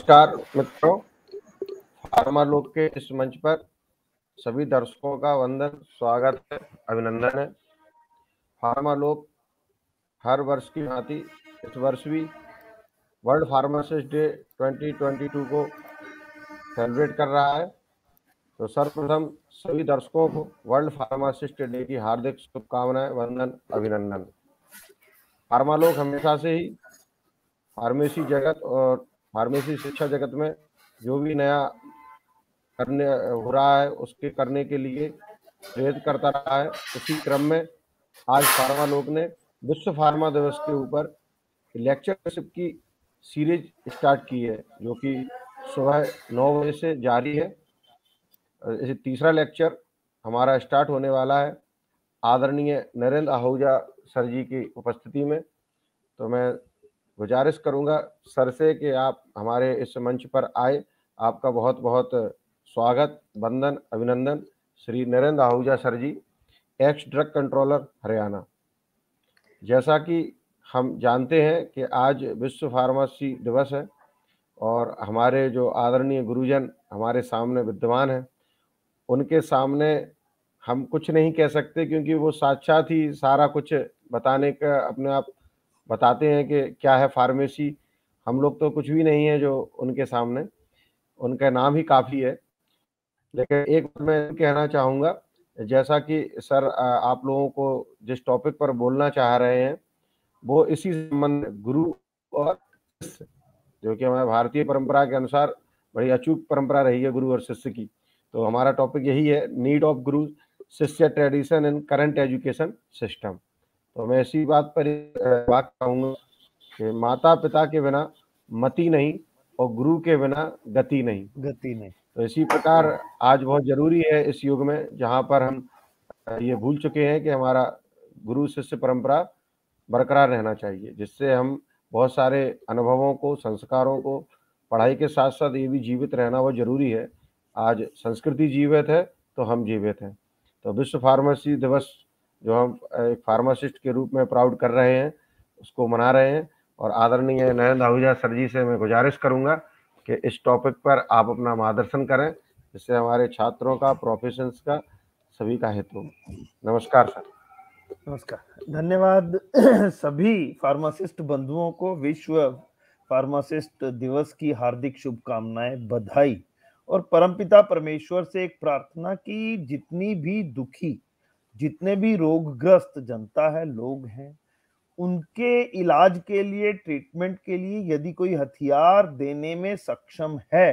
नमस्कार मित्रों फार्मा लोक के इस मंच पर सभी दर्शकों का वंदन स्वागत है अभिनंदन है फार्मा लोक हर वर्ष की भांति इस वर्ष भी वर्ल्ड फार्मासिस्ट डे 2022 को सेलिब्रेट कर रहा है तो सर्वप्रथम सभी दर्शकों को वर्ल्ड फार्मासिस्ट डे की हार्दिक शुभकामनाएं वंदन अभिनंदन फार्मा लोक हमेशा से ही फार्मेसी जगत और फार्मेसी शिक्षा जगत में जो भी नया करने हो रहा है उसके करने के लिए प्रेरित करता रहा है उसी क्रम में आज फार्मा लोग ने विश्व फार्मा दिवस के ऊपर लेक्चरशिप की सीरीज स्टार्ट की है जो कि सुबह नौ बजे से जारी है इसे तीसरा लेक्चर हमारा स्टार्ट होने वाला है आदरणीय नरेंद्र आहूजा सर जी की उपस्थिति में तो मैं गुजारिश करूंगा सर से कि आप हमारे इस मंच पर आए आपका बहुत बहुत स्वागत बंदन अभिनंदन Shri Narendra Ahuja sir ji ex drug controller Haryana जैसा कि हम जानते हैं कि आज विश्व फार्मेसी दिवस है और हमारे जो आदरणीय गुरुजन हमारे सामने विद्यमान हैं उनके सामने हम कुछ नहीं कह सकते क्योंकि वो साक्षात ही सारा कुछ बताने का अपने आप बताते हैं कि क्या है फार्मेसी हम लोग तो कुछ भी नहीं है जो उनके सामने उनका नाम ही काफ़ी है लेकिन एक बार मैं कहना चाहूँगा जैसा कि सर आप लोगों को जिस टॉपिक पर बोलना चाह रहे हैं वो इसी संबंध गुरु और शिष्य जो कि हमारे भारतीय परंपरा के अनुसार बड़ी अचूक परंपरा रही है गुरु और शिष्य की तो हमारा टॉपिक यही है need of guru shishya tradition in current education system तो मैं इसी बात पर बात कहूंगा कि माता पिता के बिना मति नहीं और गुरु के बिना गति नहीं गति नहीं तो इसी प्रकार आज बहुत जरूरी है इस युग में जहाँ पर हम ये भूल चुके हैं कि हमारा गुरु शिष्य परंपरा बरकरार रहना चाहिए जिससे हम बहुत सारे अनुभवों को संस्कारों को पढ़ाई के साथ साथ ये भी जीवित रहना बहुत जरूरी है आज संस्कृति जीवित है तो हम जीवित हैं तो विश्व फार्मेसी दिवस जो हम एक फार्मासिस्ट के रूप में प्राउड कर रहे हैं उसको मना रहे हैं और आदरणीय नयन आहूजा सर जी से मैं गुजारिश करूंगा कि इस टॉपिक पर आप अपना मार्गदर्शन करें जिससे हमारे छात्रों का प्रोफेशंस का सभी का हेतु नमस्कार सर नमस्कार धन्यवाद सभी फार्मासिस्ट बंधुओं को विश्व फार्मासिस्ट दिवस की हार्दिक शुभकामनाएं बधाई और परमपिता परमेश्वर से एक प्रार्थना की जितनी भी दुखी जितने भी रोगग्रस्त जनता है लोग हैं उनके इलाज के लिए ट्रीटमेंट के लिए यदि कोई हथियार देने में सक्षम है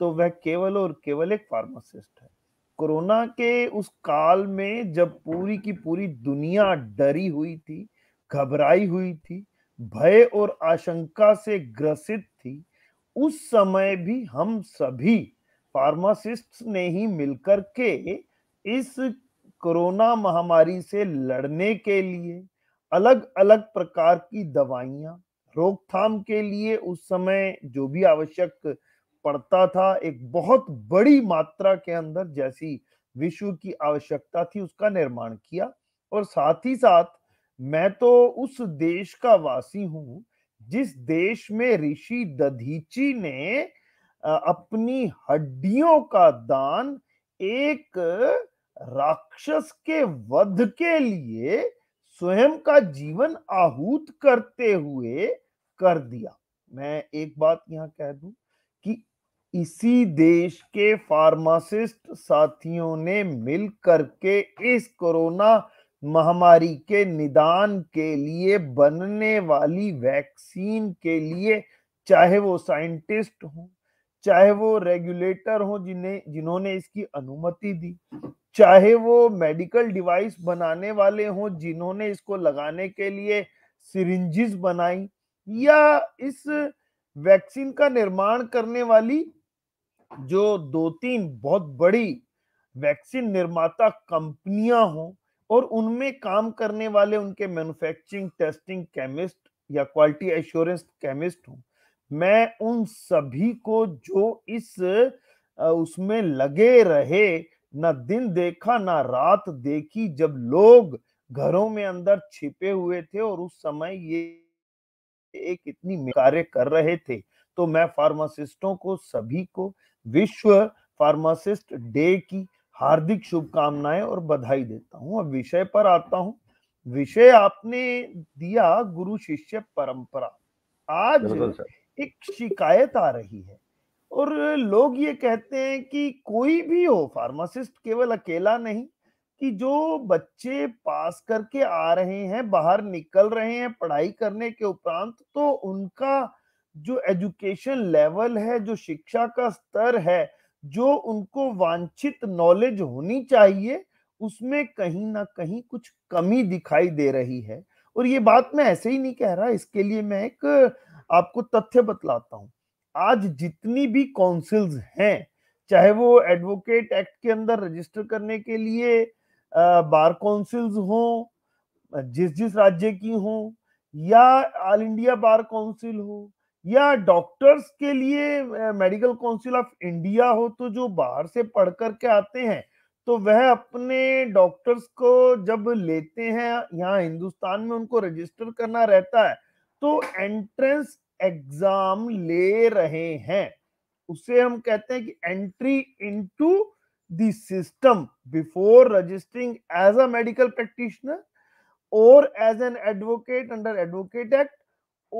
तो वह केवल और केवल एक फार्मासिस्ट है कोरोना के उस काल में जब पूरी की पूरी दुनिया डरी हुई थी घबराई हुई थी भय और आशंका से ग्रसित थी उस समय भी हम सभी फार्मासिस्ट ने ही मिलकर के इस कोरोना महामारी से लड़ने के लिए अलग अलग प्रकार की दवाइयां रोकथाम के लिए उस समय जो भी आवश्यक पड़ता था एक बहुत बड़ी मात्रा के अंदर जैसी विश्व की आवश्यकता थी उसका निर्माण किया और साथ ही साथ मैं तो उस देश का वासी हूं जिस देश में ऋषि दधीची ने अपनी हड्डियों का दान एक राक्षस के वध के लिए स्वयं का जीवन आहूत करते हुए कर दिया मैं एक बात यहां कह दूं कि इसी देश के फार्मासिस्ट साथियों ने मिल करके इस कोरोना महामारी के निदान के लिए बनने वाली वैक्सीन के लिए चाहे वो साइंटिस्ट हो चाहे वो रेगुलेटर हो जिन्हें जिन्होंने इसकी अनुमति दी चाहे वो मेडिकल डिवाइस बनाने वाले हों जिन्होंने इसको लगाने के लिए सिरिंजिस बनाई या इस वैक्सीन का निर्माण करने वाली जो दो तीन बहुत बड़ी वैक्सीन निर्माता कंपनियां हों और उनमें काम करने वाले उनके मैन्युफैक्चरिंग टेस्टिंग केमिस्ट या क्वालिटी एश्योरेंस केमिस्ट हूँ मैं उन सभी को जो इस उसमें लगे रहे न दिन देखा ना रात देखी जब लोग घरों में अंदर छिपे हुए थे और उस समय ये एक इतनी कार्य कर रहे थे तो मैं फार्मासिस्टों को सभी को विश्व फार्मासिस्ट डे की हार्दिक शुभकामनाएं और बधाई देता हूं अब विषय पर आता हूं विषय आपने दिया गुरु शिष्य परंपरा आज एक शिकायत आ रही है और लोग ये कहते हैं कि कोई भी हो फार्मासिस्ट केवल अकेला नहीं कि जो बच्चे पास करके आ रहे हैं बाहर निकल रहे हैं पढ़ाई करने के उपरांत तो उनका जो एजुकेशन लेवल है जो शिक्षा का स्तर है जो उनको वांछित नॉलेज होनी चाहिए उसमें कहीं ना कहीं कुछ कमी दिखाई दे रही है और ये बात मैं ऐसे ही नहीं कह रहा इसके लिए मैं एक आपको तथ्य बतलाता हूँ आज जितनी भी काउंसिल्स हैं चाहे वो एडवोकेट एक्ट के अंदर रजिस्टर करने के लिए बार काउंसिल्स हों जिस जिस राज्य की हों या ऑल इंडिया बार काउंसिल हो या डॉक्टर्स के लिए मेडिकल काउंसिल ऑफ इंडिया हो तो जो बाहर से पढ़ कर के आते हैं तो वह अपने डॉक्टर्स को जब लेते हैं यहाँ हिंदुस्तान में उनको रजिस्टर करना रहता है तो एंट्रेंस एग्जाम ले रहे हैं उसे हम कहते हैं कि entry into the system before registering as a medical practitioner और as an advocate under advocate act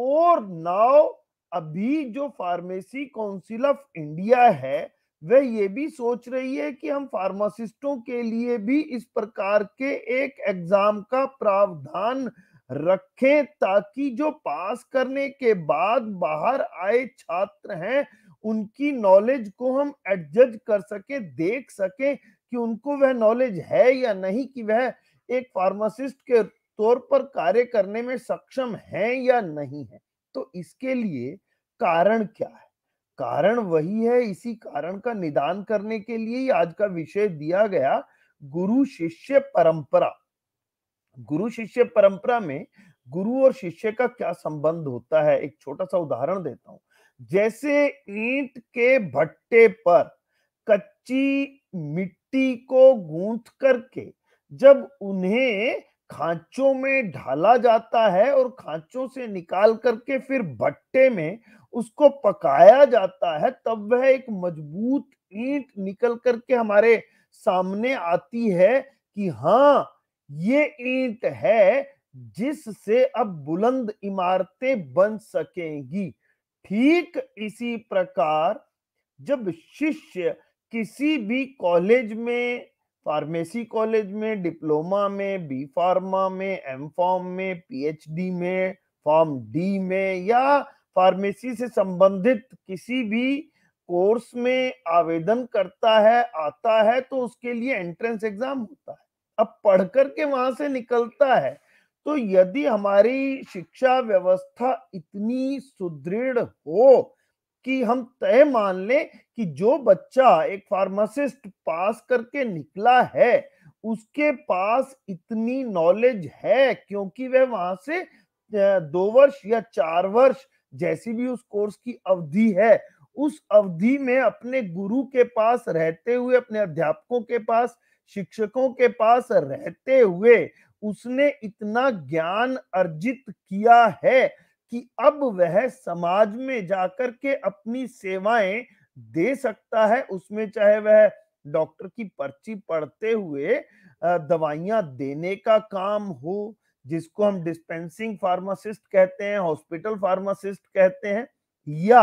और नाउ अभी जो फार्मेसी काउंसिल ऑफ इंडिया है वह ये भी सोच रही है कि हम फार्मासिस्टों के लिए भी इस प्रकार के एक एग्जाम का प्रावधान रखें ताकि जो पास करने के बाद बाहर आए छात्र हैं उनकी नॉलेज को हम एडजस्ट कर सके देख सके कि उनको वह नॉलेज है या नहीं कि वह एक फार्मासिस्ट के तौर पर कार्य करने में सक्षम है या नहीं है तो इसके लिए कारण क्या है कारण वही है इसी कारण का निदान करने के लिए ही आज का विषय दिया गया गुरु शिष्य परंपरा गुरु शिष्य परंपरा में गुरु और शिष्य का क्या संबंध होता है एक छोटा सा उदाहरण देता हूं जैसे ईंट के भट्टे पर कच्ची मिट्टी को गूंथ करके जब उन्हें खांचों में ढाला जाता है और खांचों से निकाल करके फिर भट्टे में उसको पकाया जाता है तब वह एक मजबूत ईंट निकल करके हमारे सामने आती है कि हाँ ये ईंट है जिससे अब बुलंद इमारतें बन सकेंगी ठीक इसी प्रकार जब शिष्य किसी भी कॉलेज में फार्मेसी कॉलेज में डिप्लोमा में बी फार्मा में एम फॉर्म में पीएचडी में फॉर्म डी में या फार्मेसी से संबंधित किसी भी कोर्स में आवेदन करता है आता है तो उसके लिए एंट्रेंस एग्जाम होता है अब पढ़ करके वहां से निकलता है तो यदि हमारी शिक्षा व्यवस्था इतनी सुदृढ़ हो कि हम तय मान लें कि जो बच्चा एक फार्मासिस्ट पास करके निकला है उसके पास इतनी नॉलेज है क्योंकि वह वहां से दो वर्ष या चार वर्ष जैसी भी उस कोर्स की अवधि है उस अवधि में अपने गुरु के पास रहते हुए अपने अध्यापकों के पास शिक्षकों के पास रहते हुए उसने इतना ज्ञान अर्जित किया है कि अब वह समाज में जाकर के अपनी सेवाएं दे सकता है उसमें चाहे वह डॉक्टर की पर्ची पढ़ते हुए दवाइयां देने का काम हो जिसको हम डिस्पेंसिंग फार्मासिस्ट कहते हैं हॉस्पिटल फार्मासिस्ट कहते हैं या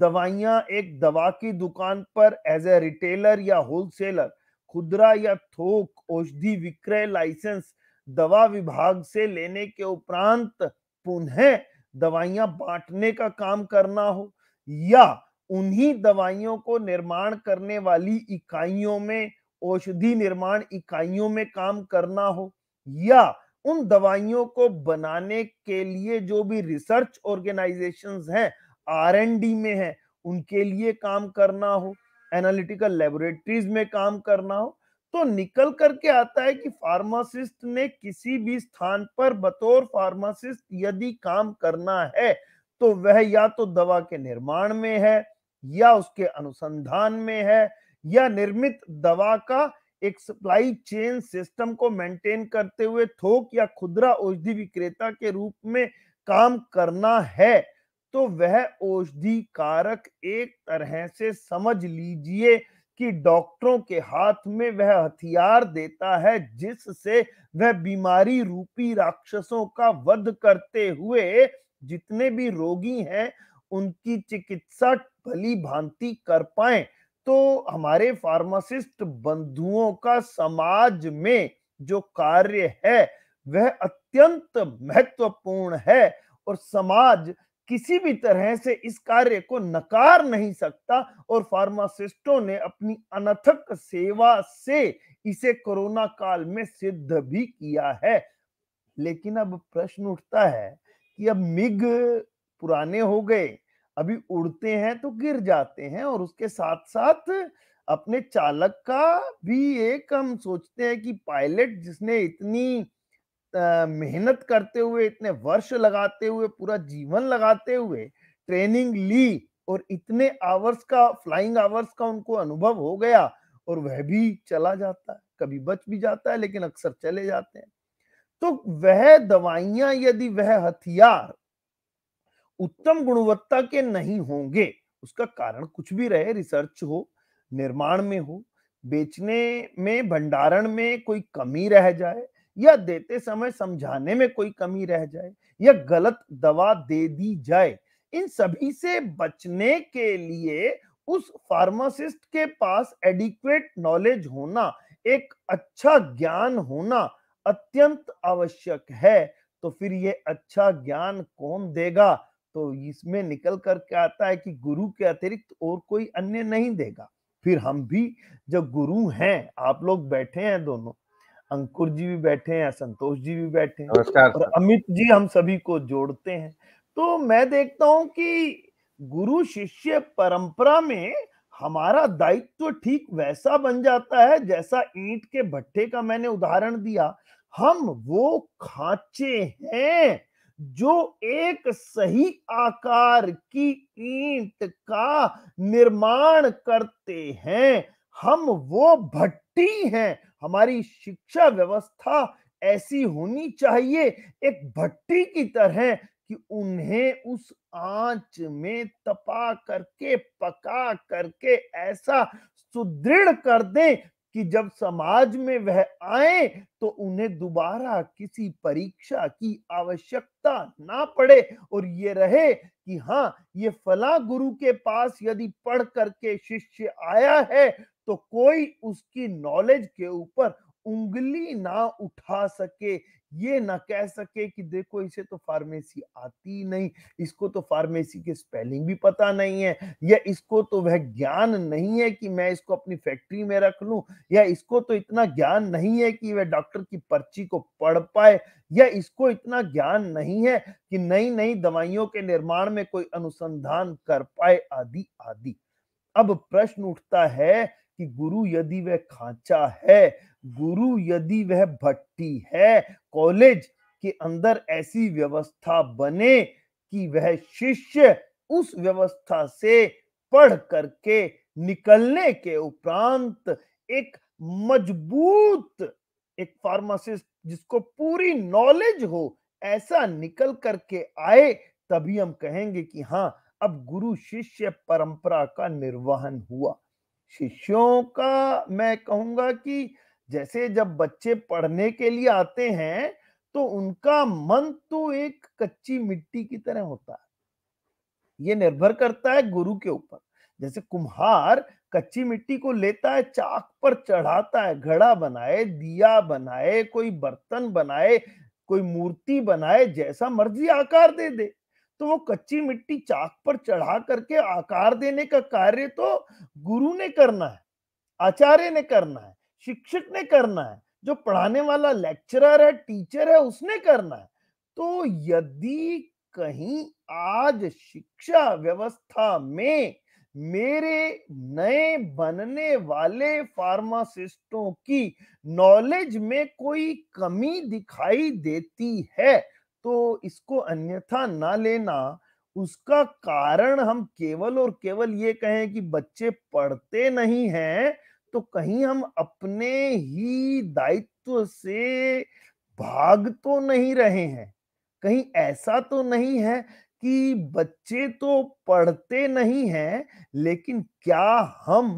दवाइयां एक दवा की दुकान पर एज ए रिटेलर या होलसेलर खुदरा या थोक औषधि विक्रय लाइसेंस दवा विभाग से लेने के उपरांत पुनः दवाइयां बांटने का काम करना हो या उन्हीं दवाइयों को निर्माण करने वाली इकाइयों में औषधि निर्माण इकाइयों में काम करना हो या उन दवाइयों को बनाने के लिए जो भी रिसर्च ऑर्गेनाइजेशंस हैं आर एन डी में है उनके लिए काम करना हो एनालिटिकल लेबोरेटरीज में काम करना हो तो निकल करके आता है कि फार्मासिस्ट ने किसी भी स्थान पर बतौर फार्मासिस्ट यदि काम करना है तो वह या तो दवा के निर्माण में है या उसके अनुसंधान में है या निर्मित दवा का एक सप्लाई चेन सिस्टम को मेंटेन करते हुए थोक या खुदरा औषधि विक्रेता के रूप में काम करना है तो वह औषधि कारक एक तरह से समझ लीजिए कि डॉक्टरों के हाथ में वह हथियार देता है जिससे वह बीमारी रूपी राक्षसों का वध करते हुए जितने भी रोगी हैं उनकी चिकित्सा भली भांति कर पाए तो हमारे फार्मासिस्ट बंधुओं का समाज में जो कार्य है वह अत्यंत महत्वपूर्ण है और समाज किसी भी तरह से इस कार्य को नकार नहीं सकता और फार्मासिस्टों ने अपनी अनथक सेवा से इसे कोरोना काल में सिद्ध भी किया है लेकिन अब प्रश्न उठता है कि अब मिग पुराने हो गए अभी उड़ते हैं तो गिर जाते हैं और उसके साथ साथ अपने चालक का भी एक हम सोचते हैं कि पायलट जिसने इतनी मेहनत करते हुए इतने वर्ष लगाते हुए पूरा जीवन लगाते हुए ट्रेनिंग ली और इतने आवर्स का फ्लाइंग आवर्स का उनको अनुभव हो गया और वह भी चला जाता है कभी बच भी जाता है लेकिन अक्सर चले जाते हैं तो वह दवाइयां यदि वह हथियार उत्तम गुणवत्ता के नहीं होंगे उसका कारण कुछ भी रहे रिसर्च हो निर्माण में हो बेचने में भंडारण में कोई कमी रह जाए या देते समय समझाने में कोई कमी रह जाए या गलत दवा दे दी जाए इन सभी से बचने के लिए उस फार्मासिस्ट के पास एडिक्वेट नॉलेज होना एक अच्छा ज्ञान होना अत्यंत आवश्यक है तो फिर ये अच्छा ज्ञान कौन देगा तो इसमें निकल करके आता है कि गुरु के अतिरिक्त और कोई अन्य नहीं देगा फिर हम भी जब गुरु हैं आप लोग बैठे हैं दोनों अंकुर जी भी बैठे हैं संतोष जी भी बैठे हैं और अमित जी हम सभी को जोड़ते हैं तो मैं देखता हूं कि गुरु शिष्य परंपरा में हमारा दायित्व ठीक वैसा बन जाता है जैसा ईंट के भट्टे का मैंने उदाहरण दिया हम वो खांचे हैं जो एक सही आकार की ईंट का निर्माण करते हैं हम वो भट्टी हैं हमारी शिक्षा व्यवस्था ऐसी होनी चाहिए एक भट्टी की तरह कि उन्हें उस आंच में तपा करके पका करके ऐसा सुदृढ़ कर दें कि जब समाज में वह आए तो उन्हें दोबारा किसी परीक्षा की आवश्यकता ना पड़े और ये रहे कि हाँ ये फला गुरु के पास यदि पढ़ करके शिष्य आया है तो कोई उसकी नॉलेज के ऊपर उंगली ना उठा सके ये ना कह सके कि देखो इसे तो फार्मेसी आती नहीं इसको तो फार्मेसी के स्पेलिंग भी पता नहीं है या इसको तो वह ज्ञान नहीं है कि मैं इसको अपनी फैक्ट्री में रख लूं या इसको तो इतना ज्ञान नहीं है कि वह डॉक्टर की पर्ची को पढ़ पाए या इसको इतना ज्ञान नहीं है कि नई नई दवाइयों के निर्माण में कोई अनुसंधान कर पाए आदि आदि अब प्रश्न उठता है कि गुरु यदि वह खांचा है गुरु यदि वह भट्टी है कॉलेज के अंदर ऐसी व्यवस्था बने कि वह शिष्य उस व्यवस्था से पढ़ करके निकलने के उपरांत एक मजबूत एक फार्मासिस्ट जिसको पूरी नॉलेज हो ऐसा निकल करके आए तभी हम कहेंगे कि हाँ अब गुरु शिष्य परंपरा का निर्वहन हुआ शिष्यों का मैं कहूंगा कि जैसे जब बच्चे पढ़ने के लिए आते हैं तो उनका मन तो एक कच्ची मिट्टी की तरह होता है ये निर्भर करता है गुरु के ऊपर जैसे कुम्हार कच्ची मिट्टी को लेता है चाक पर चढ़ाता है घड़ा बनाए दिया बनाए कोई बर्तन बनाए कोई मूर्ति बनाए जैसा मर्जी आकार दे दे तो वो कच्ची मिट्टी चाक पर चढ़ा करके आकार देने का कार्य तो गुरु ने करना है आचार्य ने करना है शिक्षक ने करना है जो पढ़ाने वाला लेक्चरर है टीचर है उसने करना है तो यदि कहीं आज शिक्षा व्यवस्था में मेरे नए बनने वाले फार्मासिस्टों की नॉलेज में कोई कमी दिखाई देती है तो इसको अन्यथा ना लेना उसका कारण हम केवल और केवल ये कहें कि बच्चे पढ़ते नहीं हैं तो कहीं हम अपने ही दायित्व से भाग तो नहीं रहे हैं कहीं ऐसा तो नहीं है कि बच्चे तो पढ़ते नहीं हैं लेकिन क्या हम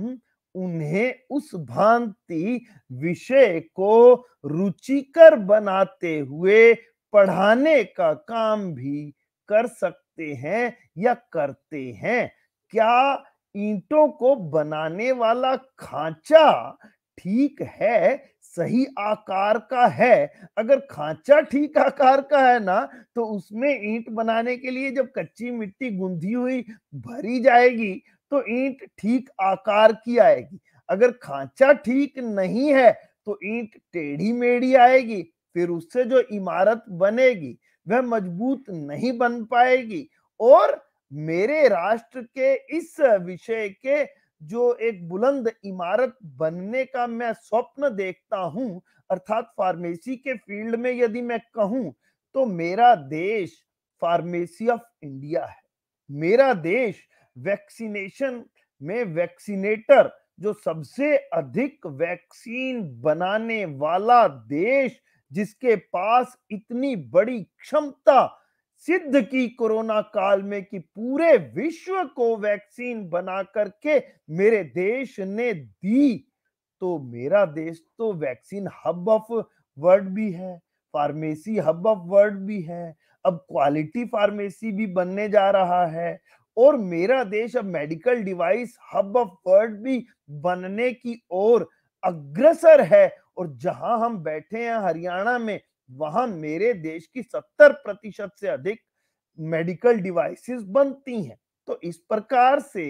उन्हें उस भांति विषय को रुचिकर बनाते हुए पढ़ाने का काम भी कर सकते हैं या करते हैं क्या ईंटों को बनाने वाला खांचा ठीक है सही आकार का है अगर खांचा ठीक आकार का है ना तो उसमें ईंट बनाने के लिए जब कच्ची मिट्टी गुंधी हुई भरी जाएगी तो ईंट ठीक आकार की आएगी अगर खांचा ठीक नहीं है तो ईंट टेढ़ी मेढ़ी आएगी फिर उससे जो इमारत बनेगी वह मजबूत नहीं बन पाएगी और मेरे राष्ट्र के इस विषय के जो एक बुलंद इमारत बनने का मैं स्वप्न देखता हूं अर्थात फार्मेसी के फील्ड में यदि मैं कहूं तो मेरा देश फार्मेसी ऑफ इंडिया है मेरा देश वैक्सीनेशन में वैक्सीनेटर जो सबसे अधिक वैक्सीन बनाने वाला देश जिसके पास इतनी बड़ी क्षमता सिद्ध की कोरोना काल में कि पूरे विश्व को वैक्सीन बना करके मेरे देश ने दी तो मेरा देश तो वैक्सीन हब ऑफ वर्ल्ड भी है फार्मेसी हब ऑफ वर्ल्ड भी है अब क्वालिटी फार्मेसी भी बनने जा रहा है और मेरा देश अब medical device hub of world भी बनने की ओर अग्रसर है और जहां हम बैठे हैं हरियाणा में वहां मेरे देश की सत्तर प्रतिशत से अधिक मेडिकल डिवाइसेस बनती हैं तो इस प्रकार से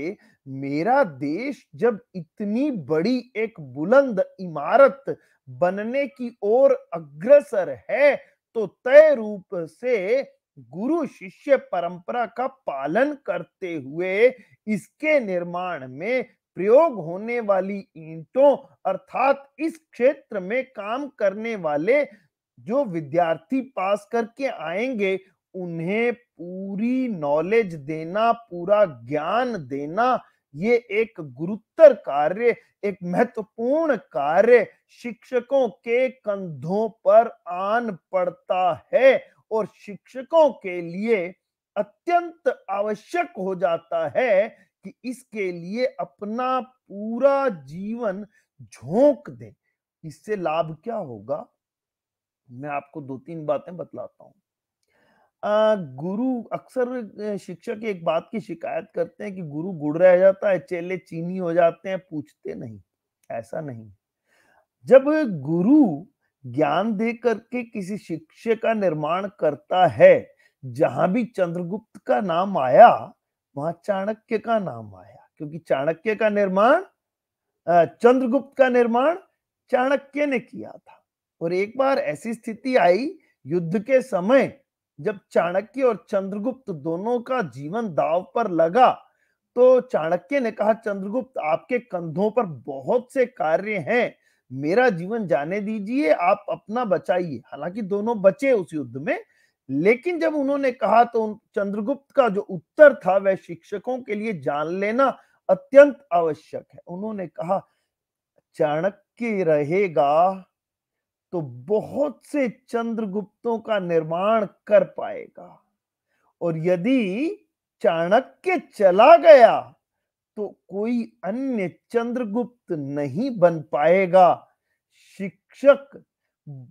मेरा देश जब इतनी बड़ी एक बुलंद इमारत बनने की ओर अग्रसर है तो तय रूप से गुरु शिष्य परंपरा का पालन करते हुए इसके निर्माण में प्रयोग होने वाली ईंटों अर्थात इस क्षेत्र में काम करने वाले जो विद्यार्थी पास करके आएंगे उन्हें पूरी नॉलेज देना पूरा ज्ञान देना ये एक गुरुतर कार्य एक महत्वपूर्ण कार्य शिक्षकों के कंधों पर आन पड़ता है और शिक्षकों के लिए अत्यंत आवश्यक हो जाता है कि इसके लिए अपना पूरा जीवन झोंक दें इससे लाभ क्या होगा मैं आपको दो तीन बातें बतलाता हूं आ, गुरु अक्सर शिक्षक एक बात की शिकायत करते हैं कि गुरु गुड़ रह जाता है चेले चीनी हो जाते हैं पूछते नहीं ऐसा नहीं जब गुरु ज्ञान दे करके किसी शिक्षक का निर्माण करता है जहां भी चंद्रगुप्त का नाम आया वहां चाणक्य का नाम आया क्योंकि चाणक्य का निर्माण चंद्रगुप्त का निर्माण चाणक्य ने किया था और एक बार ऐसी स्थिति आई युद्ध के समय जब चाणक्य और चंद्रगुप्त दोनों का जीवन दाव पर लगा तो चाणक्य ने कहा चंद्रगुप्त आपके कंधों पर बहुत से कार्य हैं मेरा जीवन जाने दीजिए आप अपना बचाइए हालांकि दोनों बचे उस युद्ध में लेकिन जब उन्होंने कहा तो चंद्रगुप्त का जो उत्तर था वह शिक्षकों के लिए जान लेना अत्यंत आवश्यक है उन्होंने कहा चाणक्य रहेगा तो बहुत से चंद्रगुप्तों का निर्माण कर पाएगा और यदि चाणक्य चला गया तो कोई अन्य चंद्रगुप्त नहीं बन पाएगा शिक्षक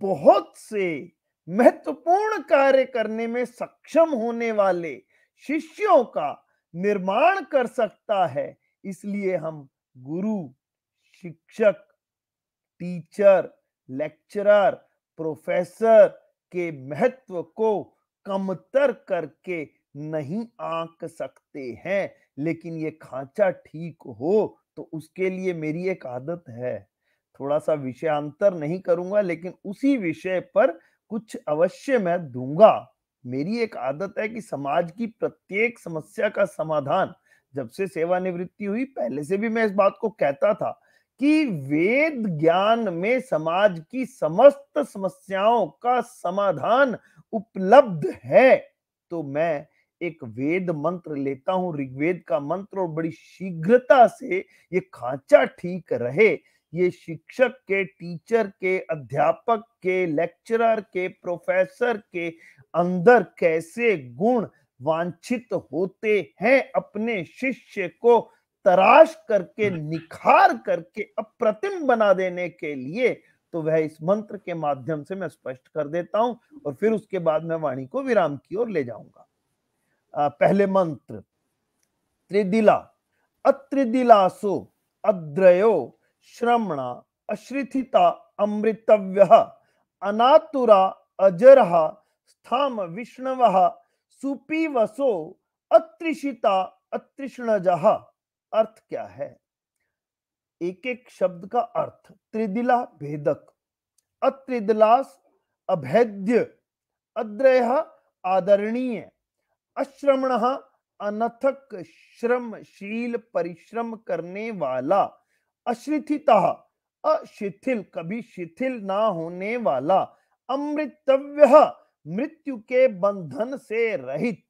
बहुत से महत्वपूर्ण कार्य करने में सक्षम होने वाले शिष्यों का निर्माण कर सकता है इसलिए हम गुरु शिक्षक टीचर लेक्चरर प्रोफेसर के महत्व को कमतर करके नहीं आंक सकते हैं लेकिन ये खांचा ठीक हो तो उसके लिए मेरी एक आदत है थोड़ा सा विषयांतर नहीं करूंगा लेकिन उसी विषय पर कुछ अवश्य मैं दूंगा मेरी एक आदत है कि समाज की प्रत्येक समस्या का समाधान जब से सेवानिवृत्ति हुई पहले से भी मैं इस बात को कहता था कि वेद ज्ञान में समाज की समस्त समस्याओं का समाधान उपलब्ध है तो मैं एक वेद मंत्र लेता हूं ऋग्वेद का मंत्र और बड़ी शीघ्रता से ये खांचा ठीक रहे ये शिक्षक के टीचर के अध्यापक के लेक्चरर के प्रोफेसर के अंदर कैसे गुण वांछित होते हैं अपने शिष्य को तराश करके हम्म। निखार करके अप्रतिम बना देने के लिए तो वह इस मंत्र के माध्यम से मैं स्पष्ट कर देता हूं और फिर उसके बाद मैं वाणी को विराम की ओर ले जाऊंगा पहले मंत्र त्रिदिला अत्रिदिलासो अद्रयो श्रमणा अश्रिथिता अमृतव्य अनातुरा अजर स्थाम विष्णव सुपीवसो अत्रिशिता अत्रिष्णज अर्थ क्या है एक एक शब्द का अर्थ त्रिदिला भेदक अत्रिदलास अभेद्य अद्रय आदरणीय अश्रमण अनथक श्रमशील परिश्रम करने वाला अश्रिथिता अशिथिल कभी शिथिल ना होने वाला अमृतव्य मृत्यु के बंधन से रहित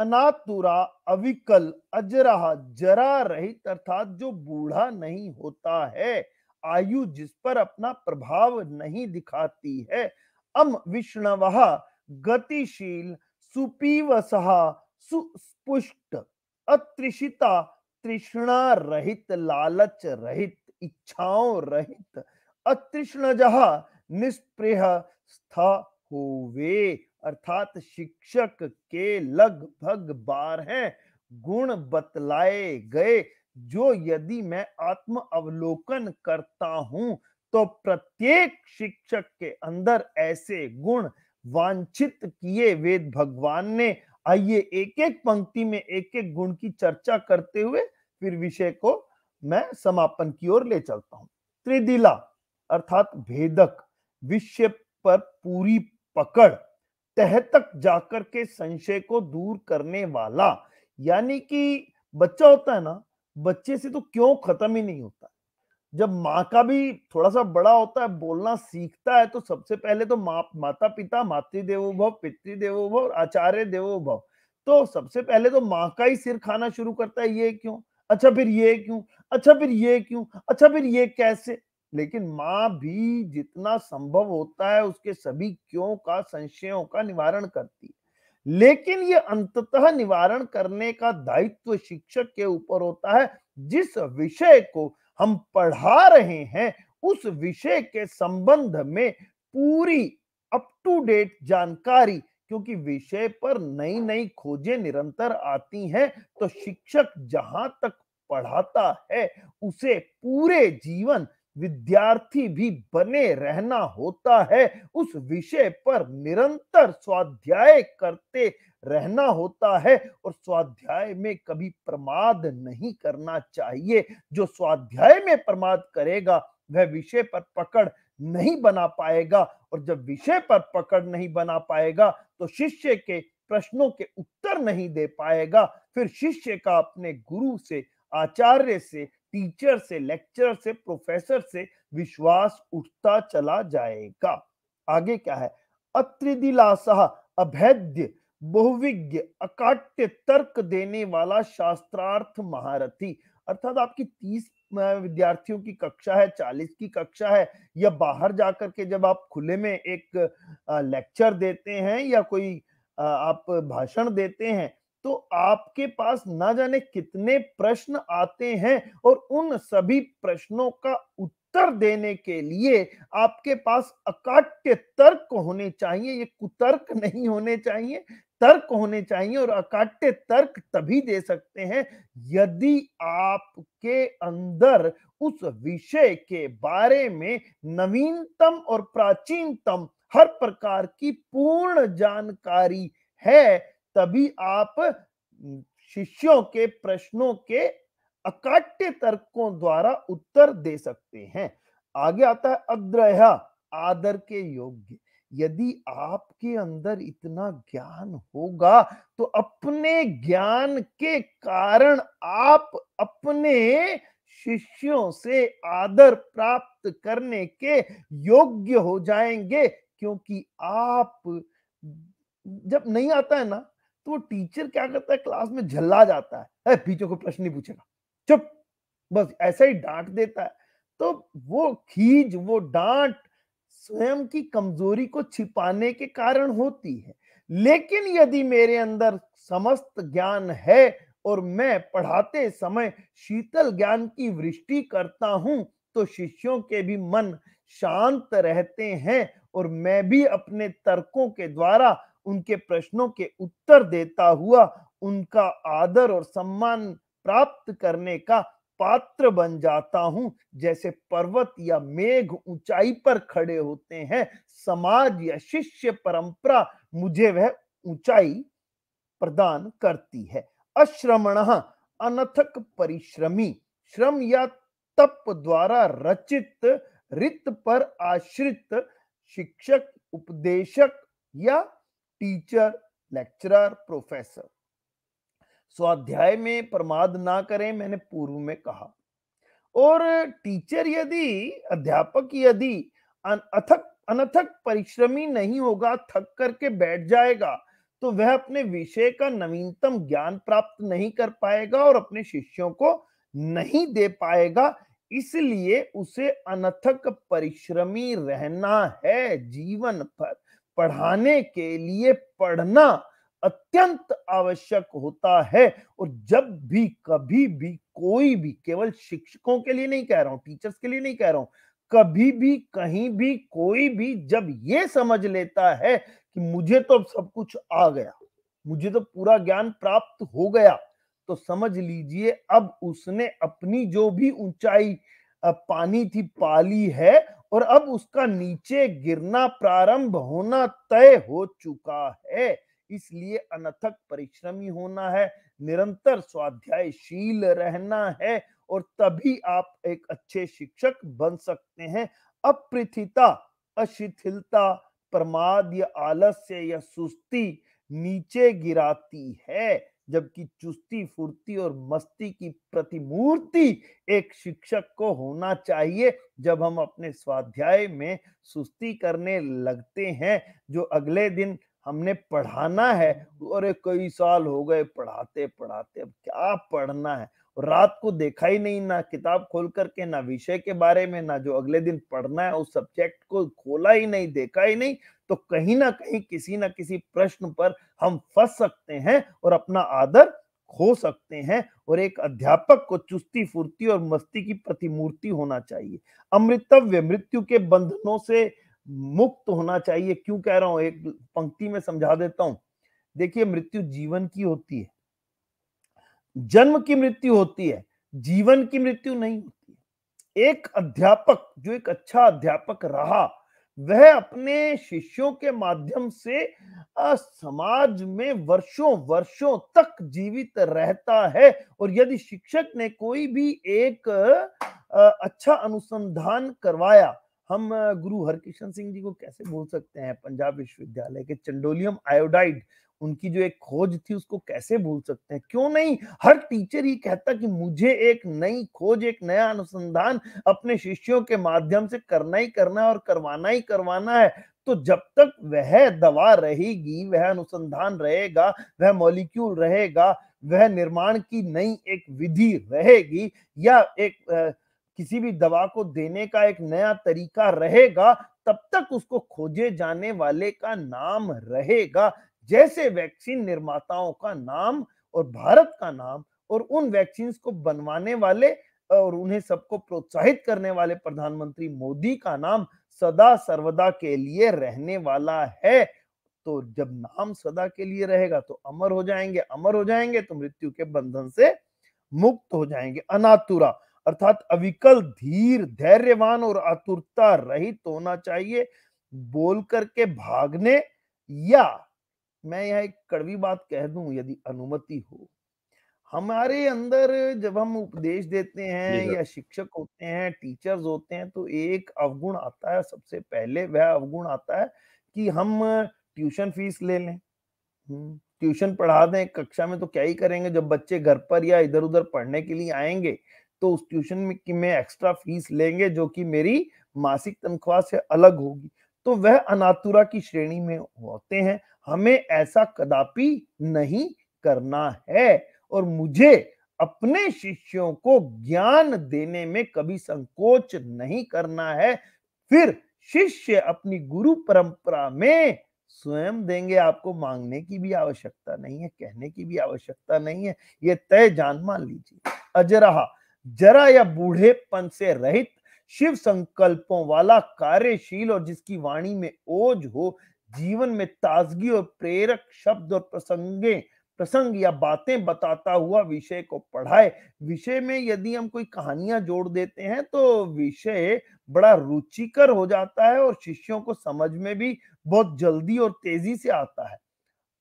अनातुरा अविकल अजरा जरा रहित अर्थात जो बूढ़ा नहीं होता है आयु जिस पर अपना प्रभाव नहीं दिखाती है अम विष्णव गतिशील सुपीवसहा सुस्पुष्ट अत्रिशिता तृष्णा रहित लालच रहित इच्छाओं रहित अतृष्ण जहा निष्प्रिय स्था वे अर्थात शिक्षक के लगभग बारह गुण बतलाए गए जो यदि मैं आत्म अवलोकन करता हूं तो प्रत्येक शिक्षक के अंदर ऐसे गुण वांछित किए वेद भगवान ने आइए एक एक पंक्ति में एक एक गुण की चर्चा करते हुए फिर विषय को मैं समापन की ओर ले चलता हूं त्रिदिला अर्थात भेदक विषय पर पूरी पकड़ तह तक जाकर के संशय को दूर करने वाला यानी कि बच्चा होता है ना बच्चे से तो क्यों खत्म ही नहीं होता जब माँ का भी थोड़ा सा बड़ा होता है बोलना सीखता है तो सबसे पहले तो मा, माता पिता मातृदेवोभव भव भव आचार्य देवो भव तो सबसे पहले तो माँ का ही सिर खाना शुरू करता है ये क्यों अच्छा फिर ये क्यों अच्छा फिर ये क्यों अच्छा फिर ये कैसे लेकिन माँ भी जितना संभव होता है उसके सभी क्यों का संशयों का निवारण करती है लेकिन ये अंततः निवारण करने का दायित्व शिक्षक के ऊपर होता है जिस विषय को हम पढ़ा रहे हैं उस विषय के संबंध में पूरी अप टू डेट जानकारी क्योंकि विषय पर नई नई खोजें निरंतर आती हैं तो शिक्षक जहां तक पढ़ाता है उसे पूरे जीवन विद्यार्थी भी बने रहना होता है उस विषय पर निरंतर स्वाध्याय करते रहना होता है और स्वाध्याय में कभी प्रमाद नहीं करना चाहिए जो स्वाध्याय में प्रमाद करेगा वह विषय पर पकड़ नहीं बना पाएगा और जब विषय पर पकड़ नहीं बना पाएगा तो शिष्य के प्रश्नों के उत्तर नहीं दे पाएगा फिर शिष्य का अपने गुरु से आचार्य से टीचर से लेक्चर से प्रोफेसर से विश्वास उठता चला जाएगा आगे क्या है अत्रिदिलासह अभेद्य बहुविज्ञ अकाट्य तर्क देने वाला शास्त्रार्थ महारथी अर्थात आपकी तीस विद्यार्थियों की कक्षा है चालीस की कक्षा है या बाहर जाकर के जब आप खुले में एक लेक्चर देते हैं या कोई आप भाषण देते हैं तो आपके पास ना जाने कितने प्रश्न आते हैं और उन सभी प्रश्नों का उत्तर देने के लिए आपके पास अकाट्य तर्क होने चाहिए ये कुतर्क नहीं होने चाहिए तर्क होने चाहिए और अकाट्य तर्क तभी दे सकते हैं यदि आपके अंदर उस विषय के बारे में नवीनतम और प्राचीनतम हर प्रकार की पूर्ण जानकारी है तभी आप शिष्यों के प्रश्नों के अकाट्य तर्कों द्वारा उत्तर दे सकते हैं आगे आता है अग्रह आदर के योग्य यदि आपके अंदर इतना ज्ञान होगा तो अपने ज्ञान के कारण आप अपने शिष्यों से आदर प्राप्त करने के योग्य हो जाएंगे क्योंकि आप जब नहीं आता है ना तो टीचर क्या करता है क्लास में झल्ला जाता है पीछे को प्रश्न नहीं पूछेगा चुप बस ऐसा ही डांट देता है तो वो खीज वो डांट स्वयं की कमजोरी को छिपाने के कारण होती है लेकिन यदि मेरे अंदर समस्त ज्ञान है और मैं पढ़ाते समय शीतल ज्ञान की वृष्टि करता हूं तो शिष्यों के भी मन शांत रहते हैं और मैं भी अपने तर्कों के द्वारा उनके प्रश्नों के उत्तर देता हुआ उनका आदर और सम्मान प्राप्त करने का पात्र बन जाता हूं जैसे पर्वत या मेघ ऊंचाई पर खड़े होते हैं समाज या शिष्य परंपरा मुझे वह ऊंचाई प्रदान करती है अश्रमण अनथक परिश्रमी श्रम या तप द्वारा रचित रित पर आश्रित शिक्षक उपदेशक या टीचर लेक्चरर प्रोफेसर स्वाध्याय में प्रमाद ना करें मैंने पूर्व में कहा और टीचर यदि अध्यापक यदि अथक अनथक परिश्रमी नहीं होगा थक करके बैठ जाएगा तो वह अपने विषय का नवीनतम ज्ञान प्राप्त नहीं कर पाएगा और अपने शिष्यों को नहीं दे पाएगा इसलिए उसे अनथक परिश्रमी रहना है जीवन पर पढ़ाने के लिए पढ़ना अत्यंत आवश्यक होता है और जब भी कभी भी कोई भी केवल शिक्षकों के लिए नहीं कह रहा हूं टीचर्स के लिए नहीं कह रहा हूं कभी भी कहीं भी कोई भी जब ये समझ लेता है कि मुझे तो अब सब कुछ आ गया मुझे तो पूरा ज्ञान प्राप्त हो गया तो समझ लीजिए अब उसने अपनी जो भी ऊंचाई पानी थी पाली है और अब उसका नीचे गिरना प्रारंभ होना तय हो चुका है इसलिए अनथक परिश्रमी होना है निरंतर स्वाध्यायशील रहना है और तभी आप एक अच्छे शिक्षक बन सकते हैं अप्रिथिता अशिथिलता प्रमाद या आलस्य या सुस्ती नीचे गिराती है जबकि चुस्ती फुर्ती और मस्ती की प्रतिमूर्ति एक शिक्षक को होना चाहिए जब हम अपने स्वाध्याय में सुस्ती करने लगते हैं जो अगले दिन हमने पढ़ाना है अरे कई साल हो गए पढ़ाते पढ़ाते अब क्या पढ़ना है रात को देखा ही नहीं ना किताब खोल करके ना विषय के बारे में ना जो अगले दिन पढ़ना है उस सब्जेक्ट को खोला ही नहीं देखा ही नहीं तो कहीं ना कहीं किसी ना किसी प्रश्न पर हम फंस सकते हैं और अपना आदर खो सकते हैं और एक अध्यापक को चुस्ती फुर्ती और मस्ती की प्रतिमूर्ति होना चाहिए अमृतव्य मृत्यु के बंधनों से मुक्त होना चाहिए क्यों कह रहा हूं एक पंक्ति में समझा देता हूं देखिए मृत्यु जीवन की होती है जन्म की मृत्यु होती है जीवन की मृत्यु नहीं होती है एक अध्यापक जो एक अच्छा अध्यापक रहा वह अपने शिष्यों के माध्यम से समाज में वर्षों वर्षों तक जीवित रहता है और यदि शिक्षक ने कोई भी एक अच्छा अनुसंधान करवाया हम गुरु हरकिशन सिंह जी को कैसे भूल सकते हैं पंजाब विश्वविद्यालय के चंडोलियम आयोडाइड उनकी जो एक खोज थी उसको कैसे भूल सकते हैं क्यों नहीं हर टीचर ही कहता कि मुझे एक नई खोज एक नया अनुसंधान अपने शिष्यों के माध्यम से करना ही करना है और करवाना ही करवाना है तो जब तक वह दवा रहेगी वह अनुसंधान रहेगा वह मॉलिक्यूल रहेगा वह निर्माण की नई एक विधि रहेगी या एक किसी भी दवा को देने का एक नया तरीका रहेगा तब तक उसको खोजे जाने वाले का नाम रहेगा जैसे वैक्सीन निर्माताओं का नाम और भारत का नाम और उन वैक्सीन को बनवाने वाले और उन्हें सबको प्रोत्साहित करने वाले प्रधानमंत्री मोदी का नाम सदा सर्वदा के लिए रहने वाला है तो जब नाम सदा के लिए रहेगा तो अमर हो जाएंगे अमर हो जाएंगे तो मृत्यु के बंधन से मुक्त हो जाएंगे अनातुरा अर्थात अविकल धीर धैर्यवान और आतुरता रहित होना चाहिए बोल करके भागने या मैं यह एक कड़वी बात कह दूं यदि अनुमति हो हमारे अंदर जब हम उपदेश देते हैं या शिक्षक होते हैं टीचर्स होते हैं तो एक अवगुण आता है सबसे पहले वह अवगुण आता है कि हम ट्यूशन फीस ले लें हम्म, ट्यूशन पढ़ा दें कक्षा में तो क्या ही करेंगे जब बच्चे घर पर या इधर उधर पढ़ने के लिए आएंगे तो उस ट्यूशन में कि मैं एक्स्ट्रा फीस लेंगे जो कि मेरी मासिक तनख्वाह से अलग होगी तो वह अनातुरा की श्रेणी में होते हैं हमें ऐसा कदापि नहीं करना है और मुझे अपने शिष्यों को ज्ञान देने में कभी संकोच नहीं करना है फिर शिष्य अपनी गुरु परंपरा में स्वयं देंगे आपको मांगने की भी आवश्यकता नहीं है कहने की भी आवश्यकता नहीं है ये तय जान मान लीजिए अजरहा जरा या बूढ़ेपन से रहित शिव संकल्पों वाला कार्यशील और जिसकी वाणी में ओज हो जीवन में ताजगी और प्रेरक शब्द और प्रसंगे प्रसंग या बातें बताता हुआ विषय को पढ़ाए विषय में यदि हम कोई कहानियां जोड़ देते हैं तो विषय बड़ा रुचिकर हो जाता है और शिष्यों को समझ में भी बहुत जल्दी और तेजी से आता है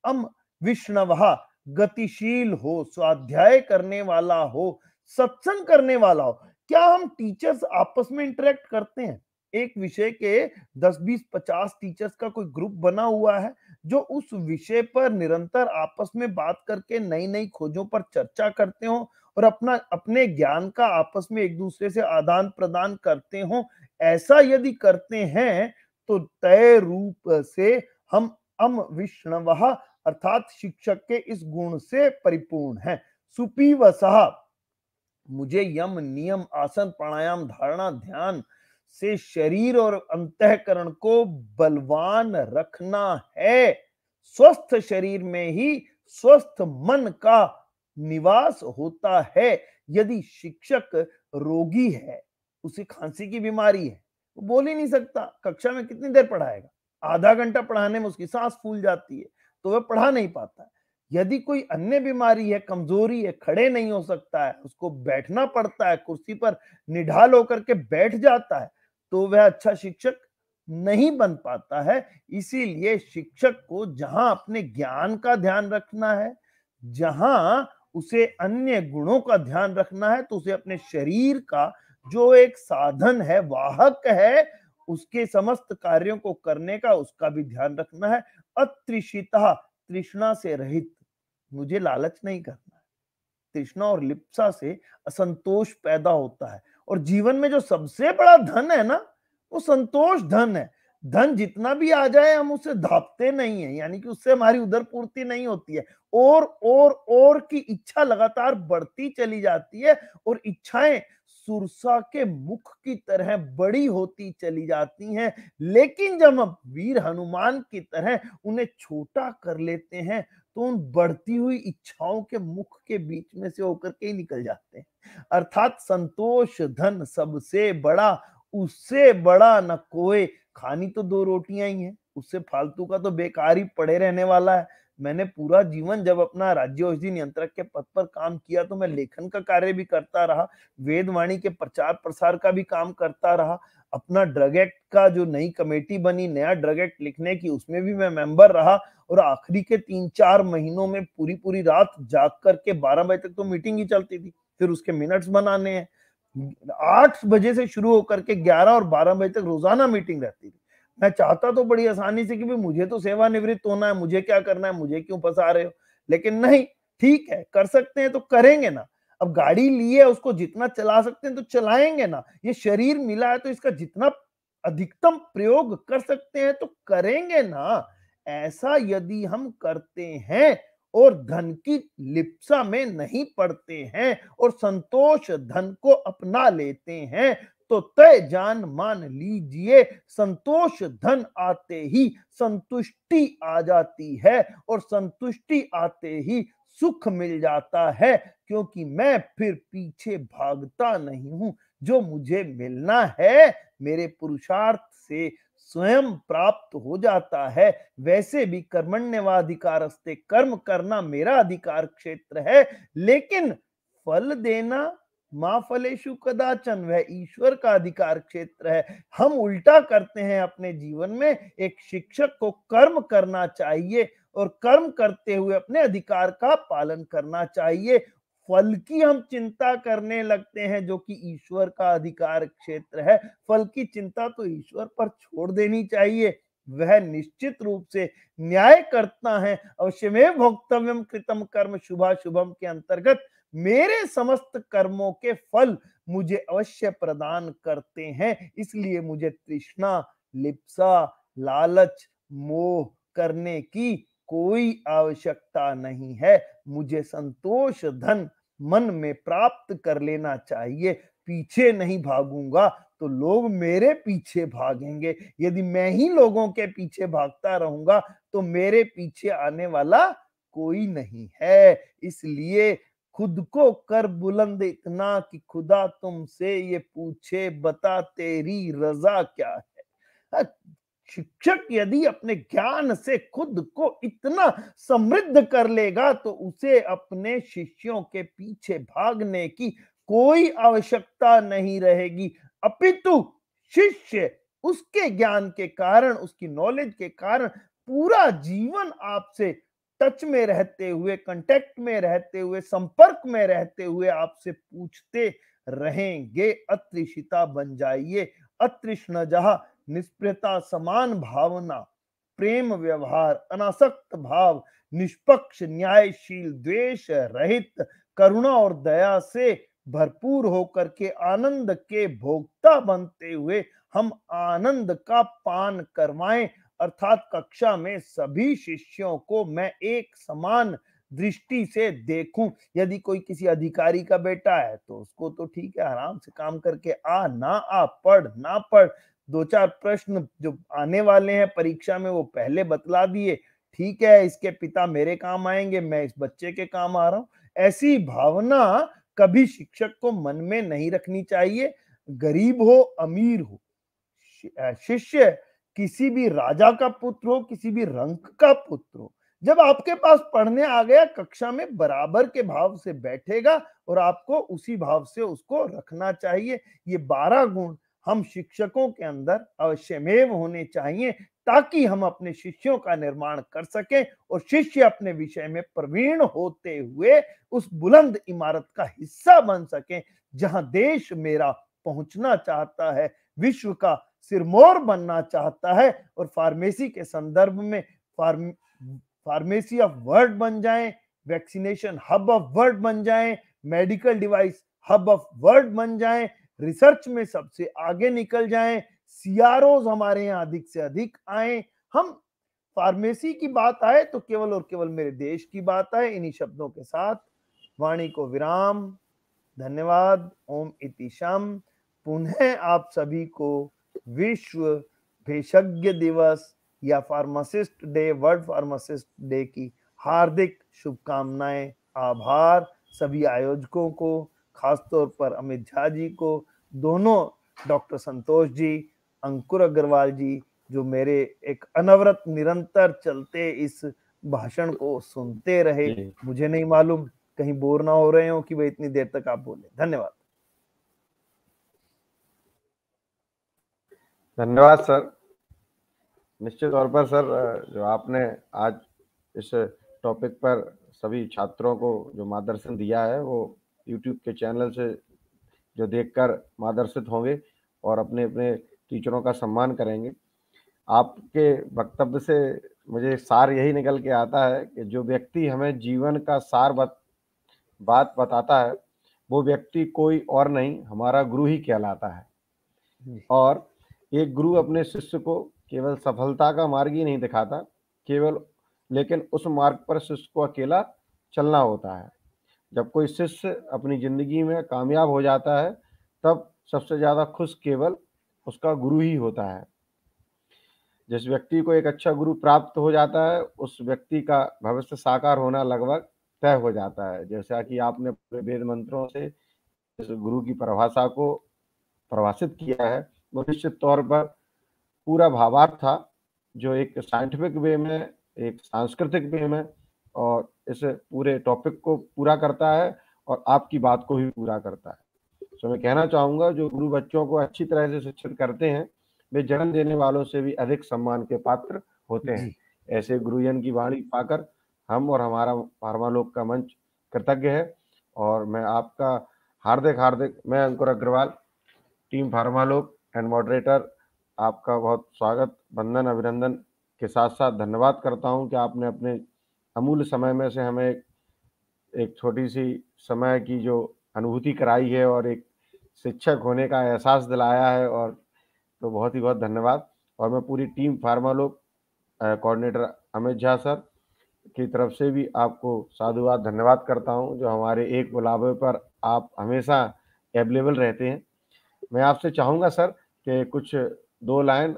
अम विष्णवा गतिशील हो स्वाध्याय करने वाला हो सत्संग करने वाला हो क्या हम टीचर्स आपस में इंटरेक्ट करते हैं एक विषय के 10 20 50 टीचर्स का कोई ग्रुप बना हुआ है जो उस विषय पर निरंतर आपस में बात करके नई नई खोजों पर चर्चा करते हो और अपना अपने ज्ञान का आपस में एक दूसरे से आदान प्रदान करते हो ऐसा यदि करते हैं तो तय रूप से हम अम विष्णव अर्थात शिक्षक के इस गुण से परिपूर्ण है सुपीवसहा मुझे यम नियम आसन प्राणायाम धारणा ध्यान से शरीर और अंतकरण को बलवान रखना है स्वस्थ शरीर में ही स्वस्थ मन का निवास होता है यदि शिक्षक रोगी है उसे खांसी की बीमारी है वो बोल ही नहीं सकता कक्षा में कितनी देर पढ़ाएगा आधा घंटा पढ़ाने में उसकी सांस फूल जाती है तो वह पढ़ा नहीं पाता यदि कोई अन्य बीमारी है कमजोरी है खड़े नहीं हो सकता है उसको बैठना पड़ता है कुर्सी पर निढाल होकर के बैठ जाता है तो वह अच्छा शिक्षक नहीं बन पाता है इसीलिए शिक्षक को जहां अपने ज्ञान का ध्यान रखना है जहां उसे अन्य गुणों का ध्यान रखना है तो उसे अपने शरीर का जो एक साधन है वाहक है उसके समस्त कार्यों को करने का उसका भी ध्यान रखना है अत्रिशिता तृष्णा से रहित मुझे लालच नहीं करना है तृष्णा और लिप्सा से असंतोष पैदा होता है और जीवन में जो सबसे बड़ा धन है ना वो संतोष धन है धन जितना भी आ जाए हम उसे धापते नहीं है यानी कि उससे हमारी उधर पूर्ति नहीं होती है और और और की इच्छा लगातार बढ़ती चली जाती है और इच्छाएं सुरसा के मुख की तरह बड़ी होती चली जाती हैं लेकिन जब हम वीर हनुमान की तरह उन्हें छोटा कर लेते हैं तो उन बढ़ती हुई इच्छाओं के मुख के बीच में से होकर के ही निकल जाते हैं अर्थात संतोष धन सबसे बड़ा उससे बड़ा न कोई खानी तो दो रोटियां ही है उससे फालतू का तो बेकार ही पड़े रहने वाला है मैंने पूरा जीवन जब अपना राज्य औषधि नियंत्रक के पद पर काम किया तो मैं लेखन का कार्य भी करता रहा वेदवाणी के प्रचार प्रसार का भी काम करता रहा अपना ड्रग एक्ट का जो नई कमेटी बनी नया ड्रग एक्ट लिखने की उसमें भी मैं मेंबर रहा और आखिरी के तीन चार महीनों में पूरी पूरी रात जाग करके बारह बजे तक तो मीटिंग ही चलती थी फिर उसके मिनट्स बनाने हैं आठ बजे से शुरू होकर के ग्यारह और बारह बजे तक रोजाना मीटिंग रहती थी मैं चाहता तो बड़ी आसानी से कि भी मुझे तो सेवानिवृत्त होना है मुझे क्या करना है मुझे क्यों फंसा रहे हो लेकिन नहीं ठीक है कर सकते हैं तो करेंगे ना अब गाड़ी लिए उसको जितना चला सकते हैं तो चलाएंगे ना ये शरीर मिला है तो इसका जितना अधिकतम प्रयोग कर सकते हैं तो करेंगे ना ऐसा यदि हम करते हैं और धन की लिप्सा में नहीं पड़ते हैं और संतोष धन को अपना लेते हैं तो तय जान मान लीजिए संतोष धन आते ही संतुष्टि आ जाती है और संतुष्टि आते ही सुख मिल जाता है क्योंकि मैं फिर पीछे भागता नहीं हूं जो मुझे मिलना है मेरे पुरुषार्थ से स्वयं प्राप्त हो जाता है वैसे भी कर्मण्यवाधिकारस्ते कर्म करना मेरा अधिकार क्षेत्र है लेकिन फल देना माँ फलेशु कदाचन वह ईश्वर का अधिकार क्षेत्र है हम उल्टा करते हैं अपने जीवन में एक शिक्षक को कर्म करना चाहिए और कर्म करते हुए अपने अधिकार का पालन करना चाहिए फल की हम चिंता करने लगते हैं जो कि ईश्वर का अधिकार क्षेत्र है फल की चिंता तो ईश्वर पर छोड़ देनी चाहिए वह निश्चित रूप से न्याय करता है अवश्य में भोक्तव्यम कृतम कर्म शुभा शुभम के अंतर्गत मेरे समस्त कर्मों के फल मुझे अवश्य प्रदान करते हैं इसलिए मुझे तृष्णा लिप्सा लालच मोह करने की कोई आवश्यकता नहीं है मुझे संतोष धन मन में प्राप्त कर लेना चाहिए पीछे नहीं भागूंगा तो लोग मेरे पीछे भागेंगे यदि मैं ही लोगों के पीछे भागता रहूंगा तो मेरे पीछे आने वाला कोई नहीं है इसलिए खुद को कर बुलंद इतना कि खुदा तुमसे ये पूछे बता तेरी रजा क्या है शिक्षक यदि अपने ज्ञान से खुद को इतना समृद्ध कर लेगा तो उसे अपने शिष्यों के पीछे भागने की कोई आवश्यकता नहीं रहेगी अपितु शिष्य उसके ज्ञान के कारण उसकी नॉलेज के कारण पूरा जीवन आपसे टच में रहते हुए कंटेक्ट में रहते हुए संपर्क में रहते हुए आपसे पूछते रहेंगे अतृषिता बन जाइए अतृष्ण जहा निष्प्रता समान भावना प्रेम व्यवहार अनासक्त भाव निष्पक्ष न्यायशील द्वेष रहित करुणा और दया से भरपूर होकर के आनंद के भोक्ता बनते हुए हम आनंद का पान करवाएं अर्थात कक्षा में सभी शिष्यों को मैं एक समान दृष्टि से देखूं यदि कोई किसी अधिकारी का बेटा है तो उसको तो ठीक है आराम से काम करके आ ना आ पढ़ ना पढ़ दो चार प्रश्न जो आने वाले हैं परीक्षा में वो पहले बतला दिए ठीक है इसके पिता मेरे काम आएंगे मैं इस बच्चे के काम आ रहा हूँ ऐसी भावना कभी शिक्षक को मन में नहीं रखनी चाहिए गरीब हो अमीर हो शिष्य किसी भी राजा का पुत्र हो किसी भी रंक का पुत्र हो जब आपके पास पढ़ने आ गया कक्षा में बराबर के भाव से बैठेगा और आपको उसी भाव से उसको रखना चाहिए ये बारह गुण हम शिक्षकों के अंदर अवश्यमेव होने चाहिए ताकि हम अपने शिष्यों का निर्माण कर सकें और शिष्य अपने विषय में प्रवीण होते हुए उस बुलंद इमारत का हिस्सा बन सके जहां देश मेरा पहुंचना चाहता है विश्व का सिरमौर बनना चाहता है और फार्मेसी के संदर्भ में फार्म फार्मेसी ऑफ वर्ल्ड बन जाएं वैक्सीनेशन हब ऑफ वर्ल्ड बन जाएं medical device hub of world बन जाएं रिसर्च में सबसे आगे निकल जाएं सीआरओ हमारे यहाँ अधिक से अधिक आए हम फार्मेसी की बात आए तो केवल और केवल मेरे देश की बात आए इन्हीं शब्दों के साथ वाणी को विराम धन्यवाद ओम इतिशम पुनः आप सभी को विश्व विशेषज्ञ दिवस या pharmacist day world pharmacist day की हार्दिक शुभकामनाएं आभार सभी आयोजकों को खासतौर पर अमित झा जी को दोनों डॉक्टर संतोष जी अंकुर अग्रवाल जी जो मेरे एक अनवरत निरंतर चलते इस भाषण को सुनते रहे मुझे नहीं मालूम कहीं बोर ना हो रहे हो कि वे इतनी देर तक आप बोले धन्यवाद धन्यवाद सर निश्चित तौर पर सर जो आपने आज इस टॉपिक पर सभी छात्रों को जो मार्गदर्शन दिया है वो यूट्यूब के चैनल से जो देखकर मार्गदर्शित होंगे और अपने अपने टीचरों का सम्मान करेंगे आपके वक्तव्य से मुझे सार यही निकल के आता है कि जो व्यक्ति हमें जीवन का सार बत, बात बताता है वो व्यक्ति कोई और नहीं हमारा गुरु ही कहलाता है हम्म। और एक गुरु अपने शिष्य को केवल सफलता का मार्ग ही नहीं दिखाता केवल लेकिन उस मार्ग पर शिष्य को अकेला चलना होता है जब कोई शिष्य अपनी जिंदगी में कामयाब हो जाता है तब सबसे ज़्यादा खुश केवल उसका गुरु ही होता है जिस व्यक्ति को एक अच्छा गुरु प्राप्त हो जाता है उस व्यक्ति का भविष्य साकार होना लगभग तय हो जाता है जैसा कि आपने वेद मंत्रों से इस गुरु की परिभाषा को प्रभाषित किया है निश्चित तौर पर पूरा भावार्थ था जो एक साइंटिफिक वे में एक सांस्कृतिक वे में और इस पूरे टॉपिक को पूरा करता है और आपकी बात को भी पूरा करता है तो मैं कहना चाहूँगा जो गुरु बच्चों को अच्छी तरह से शिक्षित करते हैं वे जन्म देने वालों से भी अधिक सम्मान के पात्र होते हैं ऐसे गुरुजन की वाणी पाकर हम और हमारा फार्मालोक का मंच कृतज्ञ है और मैं आपका हार्दिक हार्दिक मैं Ankur Agarwal team Pharmalok and moderator आपका बहुत स्वागत बंधन अभिनंदन के साथ साथ धन्यवाद करता हूं कि आपने अपने अमूल्य समय में से हमें एक, एक छोटी सी समय की जो अनुभूति कराई है और एक शिक्षक होने का एहसास दिलाया है और तो बहुत ही बहुत धन्यवाद और मैं पूरी team Pharmalok coordinator Amit Jha sir की तरफ से भी आपको साधुवाद धन्यवाद करता हूं जो हमारे एक बुलावे पर आप हमेशा अवेलेबल रहते हैं मैं आपसे चाहूँगा सर के कुछ दो लाइन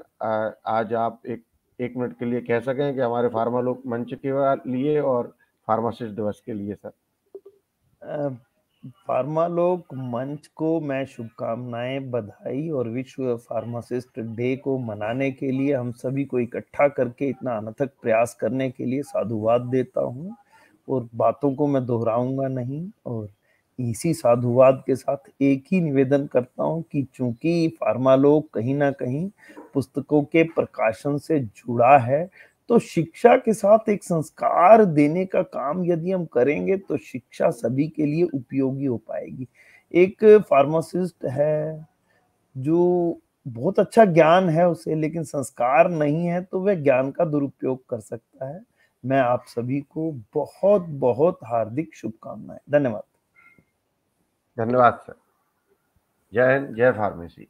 आज आप एक एक मिनट के लिए कह सकें कि हमारे फार्मा लोग मंच के लिए और फार्मासिस्ट दिवस के लिए सर फार्मा लोग मंच को मैं शुभकामनाएं बधाई और विश्व फार्मासिस्ट डे को मनाने के लिए हम सभी को इकट्ठा करके इतना अनथक प्रयास करने के लिए साधुवाद देता हूं और बातों को मैं दोहराऊंगा नहीं और इसी साधुवाद के साथ एक ही निवेदन करता हूं कि चूंकि फार्मा लोग कहीं ना कहीं पुस्तकों के प्रकाशन से जुड़ा है तो शिक्षा के साथ एक संस्कार देने का काम यदि हम करेंगे तो शिक्षा सभी के लिए उपयोगी हो पाएगी एक फार्मासिस्ट है जो बहुत अच्छा ज्ञान है उसे लेकिन संस्कार नहीं है तो वह ज्ञान का दुरुपयोग कर सकता है मैं आप सभी को बहुत बहुत हार्दिक शुभकामनाएं धन्यवाद धन्यवाद सर जय हिंद जय फार्मेसी